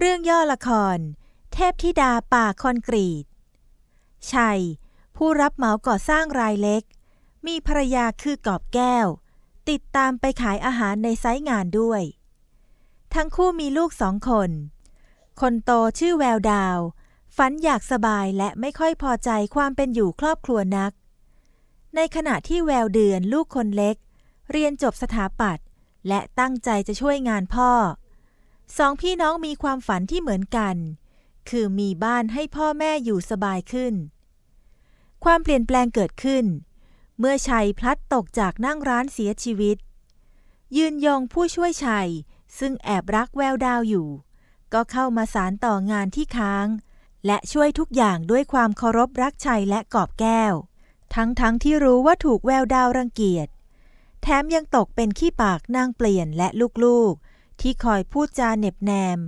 เรื่องย่อละคร เทพธิดาป่าคอนกรีต ชัย ผู้รับเหมาก่อสร้างรายเล็ก มีภรรยาคือกอบแก้ว ติดตามไปขายอาหารในไซต์งานด้วย ทั้งคู่มีลูกสองคน คนโตชื่อแววดาว ฝันอยากสบายและไม่ค่อยพอใจความเป็นอยู่ครอบครัวนัก ในขณะที่แววเดือนลูกคนเล็ก เรียนจบสถาปัตย์และตั้งใจจะช่วยงานพ่อสองพี่น้องมีความฝันที่เหมือนกัน คือมีบ้านให้พ่อแม่อยู่สบายขึ้น ความเปลี่ยนแปลงเกิดขึ้น เมื่อชัยพลัดตกจากนั่งร้านเสียชีวิต ยืนยองผู้ช่วยชัย ซึ่งแอบรักแววดาวอยู่ ก็เข้ามาสารต่องานที่ค้าง และช่วยทุกอย่างด้วยความเคารพรักชัยและกอบแก้ว ทั้งๆทที่รู้ว่าถูกแววดาวรังเกียจ แถมยังตกเป็นขี้ปากนางเปลี่ยนและลูกๆที่คอยพูดจาเน็บแนม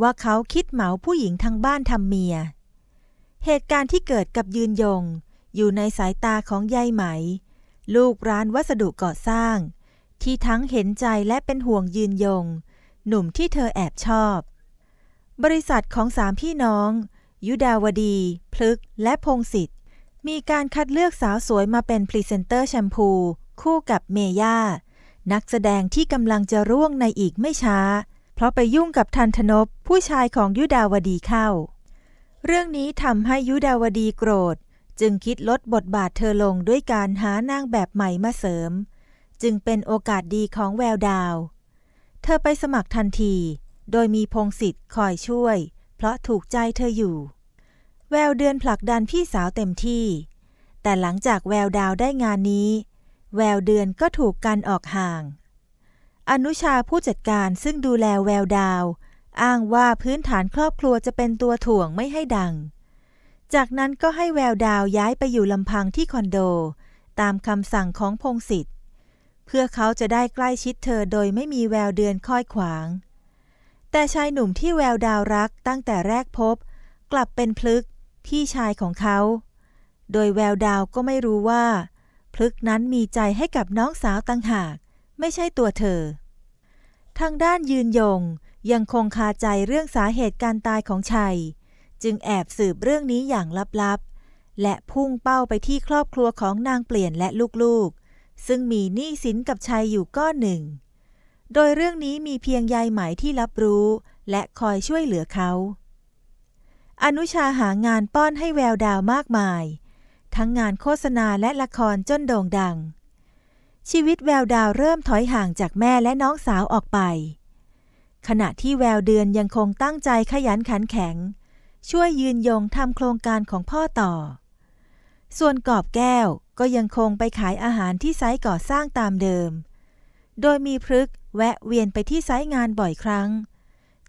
ว่าเขาคิดเหมาผู้หญิงทางบ้านทำเมีย เหตุการณ์ที่เกิดกับยืนยง อยู่ในสายตาของยายไหม ลูกร้านวัสดุก่อสร้าง ที่ทั้งเห็นใจและเป็นห่วงยืนยง หนุ่มที่เธอแอบชอบ บริษัทของสามพี่น้อง ยุดาวดี พลึก และพงศิษฐ์มีการคัดเลือกสาวสวยมาเป็นพรีเซนเตอร์แชมพู คู่กับเมย่านักแสดงที่กำลังจะร่วงในอีกไม่ช้า เพราะไปยุ่งกับทันทนบผู้ชายของยุดาวดีเข้า เรื่องนี้ทำให้ยุดาวดีโกรธจึงคิดลดบทบาทเธอลงด้วยการหานางแบบใหม่มาเสริม จึงเป็นโอกาสดีของแววดาว เธอไปสมัครทันที โดยมีพงศิษย์คอยช่วย เพราะถูกใจเธออยู่ แววเดือนผลักดันพี่สาวเต็มที่ แต่หลังจากแววดาวได้งานนี้แววเดือนก็ถูกกันออกห่าง อนุชาผู้จัดการซึ่งดูแลแววดาวอ้างว่าพื้นฐานครอบครัวจะเป็นตัวถ่วงไม่ให้ดัง จากนั้นก็ให้แววดาวย้ายไปอยู่ลำพังที่คอนโด ตามคำสั่งของพงศิษฐ์เพื่อเขาจะได้ใกล้ชิดเธอโดยไม่มีแววเดือนคอยขวาง แต่ชายหนุ่มที่แววดาวรักตั้งแต่แรกพบ กลับเป็นพลึกพี่ชายของเขา โดยแววดาวก็ไม่รู้ว่าพลึกนั้นมีใจให้กับน้องสาวตั้งหาก ไม่ใช่ตัวเธอทางด้านยืนยงยังคงคาใจเรื่องสาเหตุการตายของชัย จึงแอบสืบเรื่องนี้อย่างลับๆ และพุ่งเป้าไปที่ครอบครัวของนางเปลี่ยนและลูกๆ ซึ่งมีหนี้สินกับชัยอยู่ก้อนหนึ่ง โดยเรื่องนี้มีเพียงยายไหมที่รับรู้และคอยช่วยเหลือเขา อนุชาหางานป้อนให้แววดาวมากมายทั้งงานโฆษณาและละครจนโด่งดัง ชีวิตแววดาวเริ่มถอยห่างจากแม่และน้องสาวออกไป ขณะที่แววเดือนยังคงตั้งใจขยันขันแข็ง ช่วยยืนยงทำโครงการของพ่อต่อ ส่วนกอบแก้วก็ยังคงไปขายอาหารที่ไซต์ก่อสร้างตามเดิม โดยมีพฤกแวะเวียนไปที่ไซต์งานบ่อยครั้ง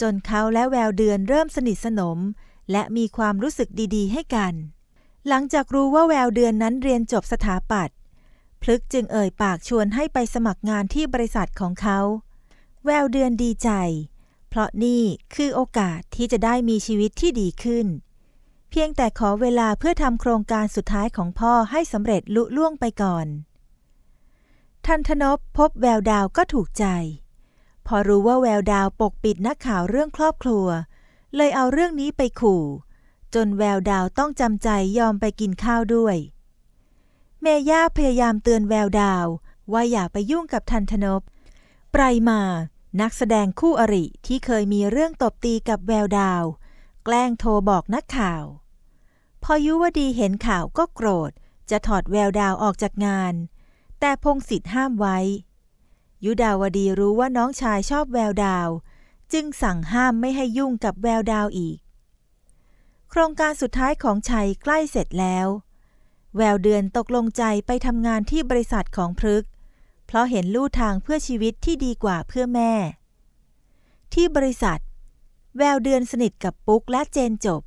จนเขาและแววเดือนเริ่มสนิทสนม และมีความรู้สึกดี ๆให้กันหลังจากรู้ว่าแววเดือนนั้นเรียนจบสถาปัตย์พลึกจึงเอ่ยปากชวนให้ไปสมัครงานที่บริษัทของเขา แววเดือนดีใจ เพราะนี่คือโอกาสที่จะได้มีชีวิตที่ดีขึ้น เพียงแต่ขอเวลาเพื่อทำโครงการสุดท้ายของพ่อให้สำเร็จลุล่วงไปก่อนทันทนบพบแววดาวก็ถูกใจ พอรู้ว่าแววดาวปกปิดนักข่าวเรื่องครอบครัว เลยเอาเรื่องนี้ไปขู่จนแววดาวต้องจำใจยอมไปกินข้าวด้วย เมย่าพยายามเตือนแววดาวว่าอย่าไปยุ่งกับทันทนบไพรมานักแสดงคู่อริที่เคยมีเรื่องตบตีกับแววดาว แกล้งโทรบอกนักข่าว พอยุวดีเห็นข่าวก็โกรธ จะถอดแววดาวออกจากงาน แต่พงศิษฐ์ห้ามไว้ ยุดาวดีรู้ว่าน้องชายชอบแววดาวจึงสั่งห้ามไม่ให้ยุ่งกับแววดาวอีกโครงการสุดท้ายของชัยใกล้เสร็จแล้ว แววเดือนตกลงใจไปทำงานที่บริษัทของพฤกเพราะเห็นลู่ทางเพื่อชีวิตที่ดีกว่าเพื่อแม่ ที่บริษัท แววเดือนสนิทกับปุ๊กและเจนจบ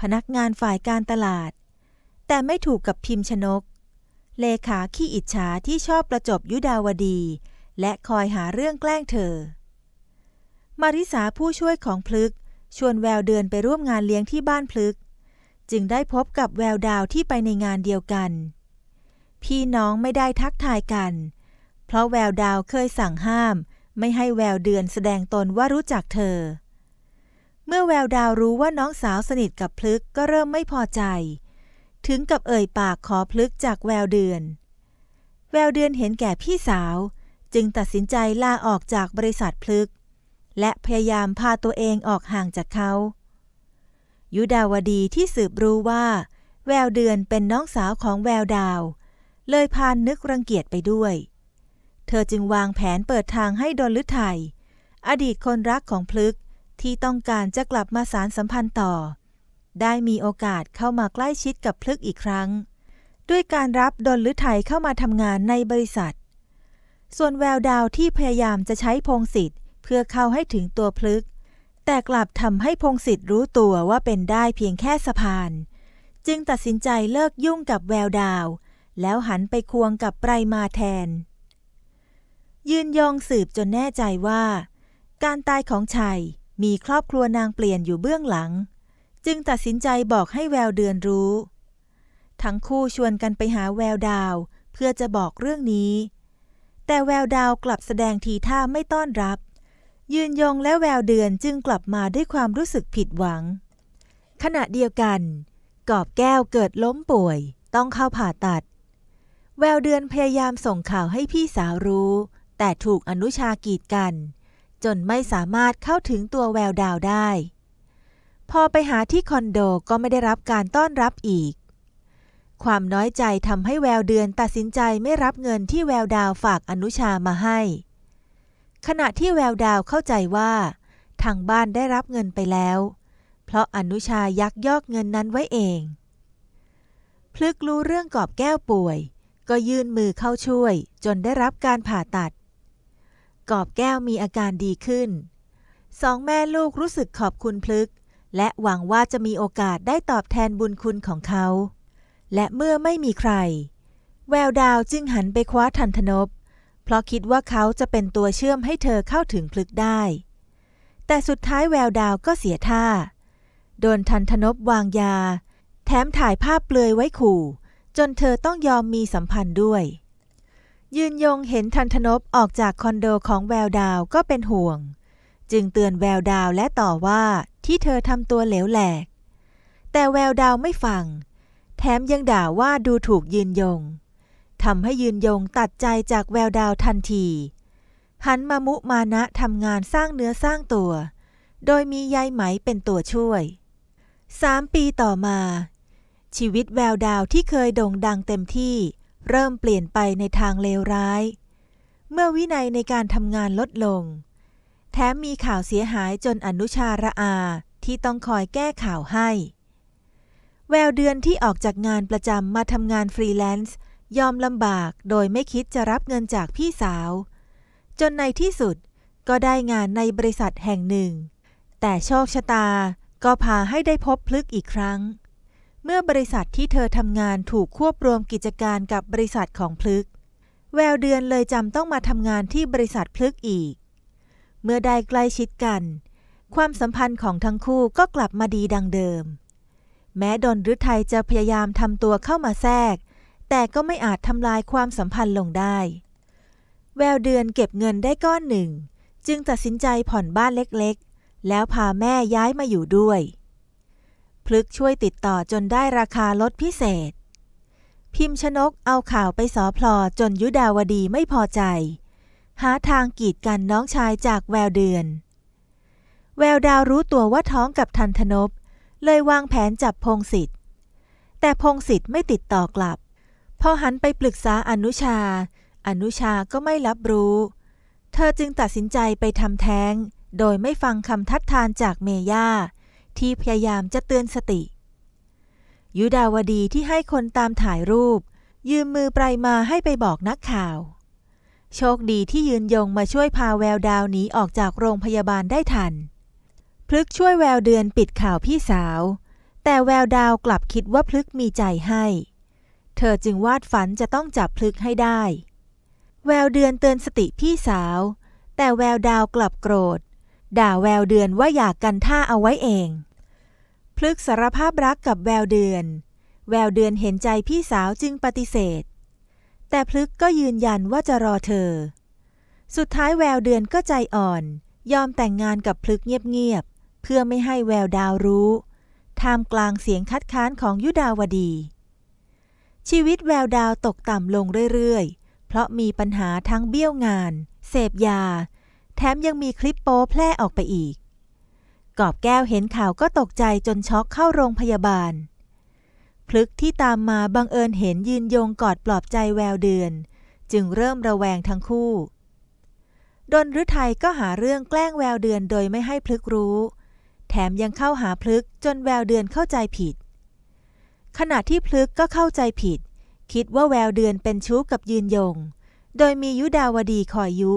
พนักงานฝ่ายการตลาด แต่ไม่ถูกกับพิมพ์ชนก เลขาขี้อิจฉาที่ชอบประจบยุดาวดี และคอยหาเรื่องแกล้งเธอ มาริสาผู้ช่วยของพลึกชวนแววเดินไปร่วมงานเลี้ยงที่บ้านพลึก จึงได้พบกับแววดาวที่ไปในงานเดียวกัน พี่น้องไม่ได้ทักทายกัน เพราะแววดาวเคยสั่งห้าม ไม่ให้แววเดือนแสดงตนว่ารู้จักเธอ เมื่อแววดาวรู้ว่าน้องสาวสนิทกับพลึกก็เริ่มไม่พอใจ ถึงกับเอ่ยปากขอพลึกจากแววเดือน แววเดือนเห็นแก่พี่สาว จึงตัดสินใจลาออกจากบริษัทพลึกและพยายามพาตัวเองออกห่างจากเขา ยุดาวดีที่สืบรู้ว่า แววเดือนเป็นน้องสาวของแววดาว เลยพานนึกรังเกียจไปด้วย เธอจึงวางแผนเปิดทางให้ดนฤทัยอดีตคนรักของพลึกที่ต้องการจะกลับมาสารสัมพันธ์ต่อ ได้มีโอกาสเข้ามาใกล้ชิดกับพลึกอีกครั้ง ด้วยการรับดนฤทัยเข้ามาทำงานในบริษัท ส่วนแววดาวที่พยายามจะใช้พงศิษฐเพื่อเข้าให้ถึงตัวพลึก แต่กลับทำให้พงศิษฐ์รู้ตัวว่าเป็นได้เพียงแค่สะพาน จึงตัดสินใจเลิกยุ่งกับแววดาว แล้วหันไปควงกับไพรมาแทน ยืนยองสืบจนแน่ใจว่า การตายของชัย มีครอบครัวนางเปลี่ยนอยู่เบื้องหลัง จึงตัดสินใจบอกให้แววเดือนรู้ ทั้งคู่ชวนกันไปหาแววดาว เพื่อจะบอกเรื่องนี้ แต่แววดาวกลับแสดงทีท่าไม่ต้อนรับยืนยงและแววเดือนจึงกลับมาด้วยความรู้สึกผิดหวัง ขณะเดียวกัน กอบแก้วเกิดล้มป่วย ต้องเข้าผ่าตัด แววเดือนพยายามส่งข่าวให้พี่สาวรู้ แต่ถูกอนุชากีดกัน จนไม่สามารถเข้าถึงตัวแววดาวได้ พอไปหาที่คอนโดก็ไม่ได้รับการต้อนรับอีก ความน้อยใจทำให้แววเดือนตัดสินใจไม่รับเงินที่แววดาวฝากอนุชามาให้ขณะที่แววดาวเข้าใจว่า ทางบ้านได้รับเงินไปแล้ว เพราะอนุชายักยอกเงินนั้นไว้เอง พลึกรู้เรื่องกอบแก้วป่วย ก็ยื่นมือเข้าช่วย จนได้รับการผ่าตัด กอบแก้วมีอาการดีขึ้น สองแม่ลูกรู้สึกขอบคุณพลึก และหวังว่าจะมีโอกาสได้ตอบแทนบุญคุณของเขา และเมื่อไม่มีใคร แววดาวจึงหันไปคว้าทันทนบเพราะคิดว่าเขาจะเป็นตัวเชื่อมให้เธอเข้าถึงพลึกได้ แต่สุดท้ายแววดาวก็เสียท่า โดนทันทนบวางยา แถมถ่ายภาพเปลือยไว้ขู่ จนเธอต้องยอมมีสัมพันธ์ด้วย ยืนยงเห็นทันทนบออกจากคอนโดของแววดาวก็เป็นห่วง จึงเตือนแววดาวและต่อว่าที่เธอทำตัวเหลวแหลก แต่แววดาวไม่ฟัง แถมยังด่าว่าดูถูกยืนยงทำให้ยืนยงตัดใจจากแววดาวทันทีหันมามุมานะทำงานสร้างเนื้อสร้างตัว โดยมียายไหมเป็นตัวช่วยสามปีต่อมา ชีวิตแววดาวที่เคยโด่งดังเต็มที่เริ่มเปลี่ยนไปในทางเลวร้าย เมื่อวินัยในการทำงานลดลง แถมมีข่าวเสียหายจนอนุชาระอาที่ต้องคอยแก้ข่าวให้ แววเดือนที่ออกจากงานประจำมาทำงานฟรีแลนซ์ยอมลำบากโดยไม่คิดจะรับเงินจากพี่สาว จนในที่สุดก็ได้งานในบริษัทแห่งหนึ่ง แต่โชคชะตาก็พาให้ได้พบพลึกอีกครั้ง เมื่อบริษัทที่เธอทำงานถูกควบรวมกิจการกับบริษัทของพลึก แววเดือนเลยจำต้องมาทำงานที่บริษัทพลึกอีก เมื่อได้ใกล้ชิดกัน ความสัมพันธ์ของทั้งคู่ก็กลับมาดีดังเดิม แม้ดนฤทัยจะพยายามทำตัวเข้ามาแทรกแต่ก็ไม่อาจทำลายความสัมพันธ์ลงได้ แววเดือนเก็บเงินได้ก้อนหนึ่ง จึงตัดสินใจผ่อนบ้านเล็กๆ แล้วพาแม่ย้ายมาอยู่ด้วย พลึกช่วยติดต่อจนได้ราคาลดพิเศษ พิมพ์ชนกเอาข่าวไปสอพลอจนยุดาวดีไม่พอใจ หาทางกีดกันน้องชายจากแววเดือน แววดาวรู้ตัวว่าท้องกับทันทนบเลยวางแผนจับพงศิษฐ์แต่พงศิษฐ์ไม่ติดต่อกลับพอหันไปปรึกษาอนุชา อนุชาก็ไม่รับรู้ เธอจึงตัดสินใจไปทำแท้ง โดยไม่ฟังคำทัดทานจากเมย่า ที่พยายามจะเตือนสติ ยุดาวดีที่ให้คนตามถ่ายรูป ยืมมือไปรมาให้ไปบอกนักข่าว โชคดีที่ยืนยงมาช่วยพาแววดาวหนีออกจากโรงพยาบาลได้ทัน พลึกช่วยแววเดือนปิดข่าวพี่สาว แต่แววดาวกลับคิดว่าพลึกมีใจให้ธอจึงวาดฝันจะต้องจับพลึกให้ได้ แววเดือนเตือนสติพี่สาว แต่แววดาวกลับโกรธ ด่าแววเดือนว่าอยากกันท่าเอาไว้เอง พลึกสารภาพรักกับแววเดือน แววเดือนเห็นใจพี่สาวจึงปฏิเสธ แต่พลึกก็ยืนยันว่าจะรอเธอ สุดท้ายแววเดือนก็ใจอ่อน ยอมแต่งงานกับพลึกเงียบๆ เพื่อไม่ให้แววดาวรู้ ท่ามกลางเสียงคัดค้านของยุดาวดีชีวิตแววดาวตกต่ำลงเรื่อยๆ เพราะมีปัญหาทั้งเบี้ยวงาน เสพยา แถมยังมีคลิปโป๊แพร่ออกไปอีก กอบแก้วเห็นข่าวก็ตกใจจนช็อกเข้าโรงพยาบาล พลึกที่ตามมาบังเอิญเห็นยืนยงกอดปลอบใจแววเดือน จึงเริ่มระแวงทั้งคู่ ดนฤทัยก็หาเรื่องแกล้งแววเดือนโดยไม่ให้พลึกรู้ แถมยังเข้าหาพลึกจนแววเดือนเข้าใจผิดขณะที่พลึกก็เข้าใจผิด คิดว่าแววเดือนเป็นชู้กับยืนยง โดยมียุดาวดีคอยยุ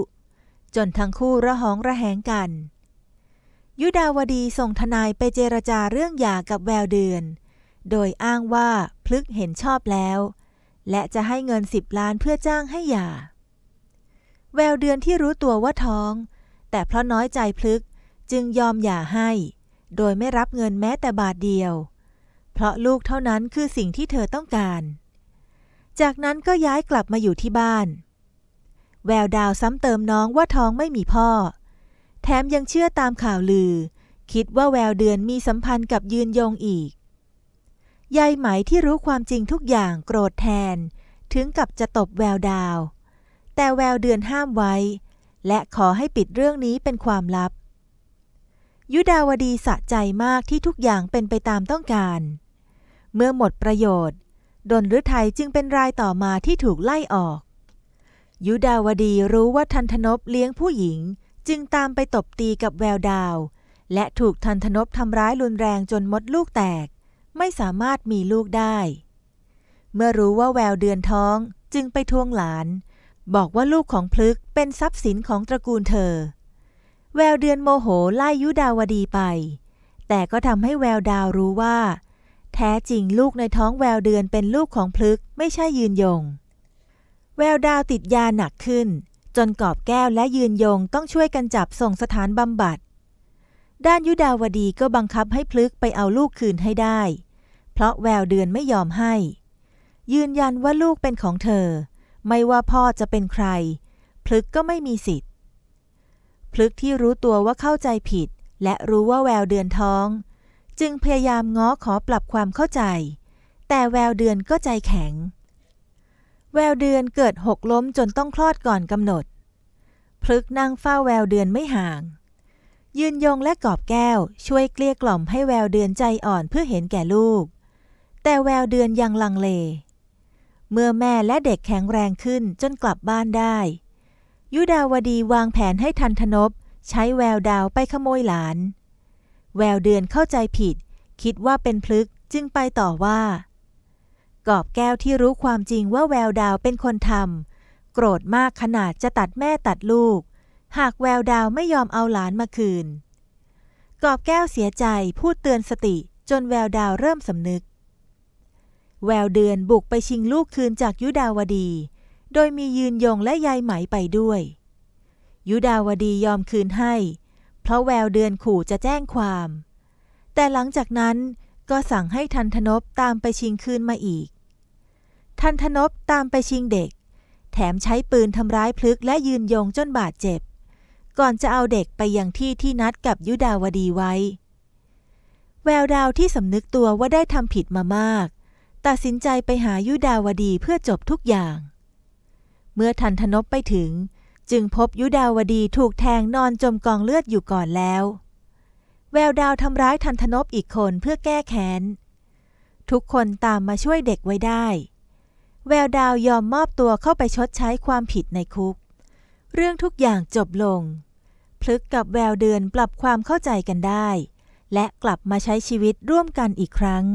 จนทั้งคู่ระหองระแหงกัน ยุดาวดีส่งทนาย ไปเจรจาเรื่องหย่ากับแววเดือน โดยอ้างว่าพลึกเห็นชอบแล้ว และจะให้เงินสิบล้านเพื่อจ้างให้หย่าแววเดือนที่รู้ตัวว่าท้อง แต่เพราะน้อยใจพลึกจึงยอมหย่าให้ โดยไม่รับเงินแม้แต่บาทเดียวเพราะลูกเท่านั้นคือสิ่งที่เธอต้องการ จากนั้นก็ย้ายกลับมาอยู่ที่บ้าน แววดาวซ้ำเติมน้องว่าท้องไม่มีพ่อ แถมยังเชื่อตามข่าวลือ คิดว่าแววเดือนมีสัมพันธ์กับยืนยงอีก ยายไหมที่รู้ความจริงทุกอย่างโกรธแทนถึงกับจะตบแววดาว แต่แววเดือนห้ามไว้ และขอให้ปิดเรื่องนี้เป็นความลับ ยุดาวดีสะใจมากที่ทุกอย่างเป็นไปตามต้องการเมื่อหมดประโยชน์ ดนฤทัยจึงเป็นรายต่อมาที่ถูกไล่ออก ยุดาวดีรู้ว่าทันทนบเลี้ยงผู้หญิงจึงตามไปตบตีกับแววดาว และถูกทันทนบทำร้ายรุนแรงจนมดลูกแตก ไม่สามารถมีลูกได้ เมื่อรู้ว่าแววเดือนท้องจึงไปทวงหลาน บอกว่าลูกของพลึกเป็นทรัพย์สินของตระกูลเธอ แววเดือนโมโหไล่ยุดาวดีไป แต่ก็ทำให้แววดาวรู้ว่าแท้จริงลูกในท้องแววเดือนเป็นลูกของพลึกไม่ใช่ยืนยง แววดาวติดยาหนักขึ้น จนกอบแก้วและยืนยงต้องช่วยกันจับส่งสถานบำบัด ด้านยุดาวดีก็บังคับให้พลึกไปเอาลูกคืนให้ได้ เพราะแววเดือนไม่ยอมให้ ยืนยันว่าลูกเป็นของเธอ ไม่ว่าพ่อจะเป็นใคร พลึกก็ไม่มีสิทธิ์พลึกที่รู้ตัวว่าเข้าใจผิด และรู้ว่าแววเดือนท้องจึงพยายามง้อขอปรับความเข้าใจ แต่แววเดือนก็ใจแข็งแววเดือนเกิดหกล้มจนต้องคลอดก่อนกำหนดพลึกนั่งเฝ้าแววเดือนไม่ห่าง ยืนยงและกอบแก้ว ช่วยเกลี้ยกล่อมให้แววเดือนใจอ่อนเพื่อเห็นแก่ลูก แต่แววเดือนยังลังเล เมื่อแม่และเด็กแข็งแรงขึ้นจนกลับบ้านได้ยุดาวดีวางแผนให้ทันทนบใช้แววดาวไปขโมยหลานแววเดือนเข้าใจผิด คิดว่าเป็นพลึกจึงไปต่อว่ากอบแก้วที่รู้ความจริงว่าแววดาวเป็นคนทำโกรธมากขนาดจะตัดแม่ตัดลูก หากแววดาวไม่ยอมเอาหลานมาคืนกอบแก้วเสียใจพูดเตือนสติจนแววดาวเริ่มสำนึก แววเดือนบุกไปชิงลูกคืนจากยุดาวดี โดยมียืนยงและยายไหมไปด้วยยุดาวดียอมคืนให้เพราะแววเดือนขู่จะแจ้งความ แต่หลังจากนั้นก็สั่งให้ทันทนบตามไปชิงคืนมาอีก ทันทนบตามไปชิงเด็ก แถมใช้ปืนทำร้ายพลึกและยืนยงจนบาดเจ็บ ก่อนจะเอาเด็กไปยังที่ที่นัดกับยุดาวดีไว้ แววดาวที่สำนึกตัวว่าได้ทำผิดมามาก ตัดสินใจไปหายุดาวดีเพื่อจบทุกอย่าง เมื่อทันทนบไปถึงจึงพบยุดาวดีถูกแทงนอนจมกองเลือดอยู่ก่อนแล้ว แววดาวทำร้ายทันทนบอีกคนเพื่อแก้แค้น ทุกคนตามมาช่วยเด็กไว้ได้ แววดาวยอมมอบตัวเข้าไปชดใช้ความผิดในคุก เรื่องทุกอย่างจบลง พลึกกับแววเดือนปรับความเข้าใจกันได้ และกลับมาใช้ชีวิตร่วมกันอีกครั้ง